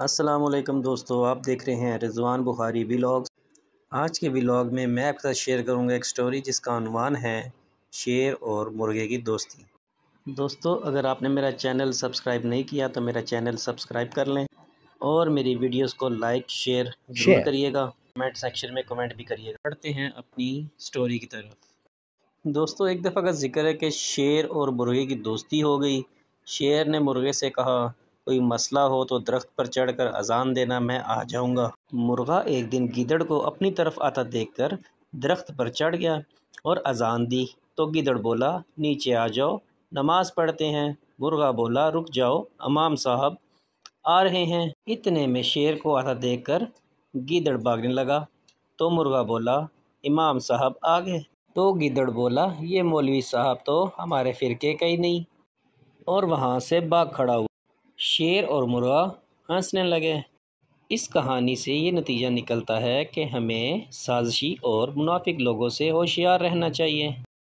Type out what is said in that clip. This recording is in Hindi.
असलम दोस्तों आप देख रहे हैं रिजवान बुखारी व्लॉग आज के व्लॉग में मैं आपके साथ शेयर करूंगा एक स्टोरी जिसका अनुमान है शेर और मुर्गे की दोस्ती दोस्तों अगर आपने मेरा चैनल सब्सक्राइब नहीं किया तो मेरा चैनल सब्सक्राइब कर लें और मेरी वीडियोस को लाइक शेयर जरूर करिएगा कमेंट सेक्शन में कमेंट भी करिएगा पढ़ते हैं अपनी स्टोरी की तरफ दोस्तों एक दफ़ा का जिक्र है कि शेर और मुर्गे की दोस्ती हो गई शेर ने मुर्गे से कहा कोई मसला हो तो दरख्त पर चढ़कर अजान देना मैं आ जाऊंगा मुर्गा एक दिन गिदड़ को अपनी तरफ आता देखकर दरख्त पर चढ़ गया और अजान दी तो गिदड़ बोला नीचे आ जाओ नमाज पढ़ते हैं मुर्गा बोला रुक जाओ अमाम साहब आ रहे हैं इतने में शेर को आता कर गिदड़ भागने लगा तो मुर्गा बोला इमाम साहब आ गए तो गिदड़ बोला ये मौलवी साहब तो हमारे फ़िरके का ही नहीं और वहाँ से बाग खड़ा हुआ शेर और मुर्गा हंसने लगे इस कहानी से ये नतीजा निकलता है कि हमें साजिशी और मुनाफिक लोगों से होशियार रहना चाहिए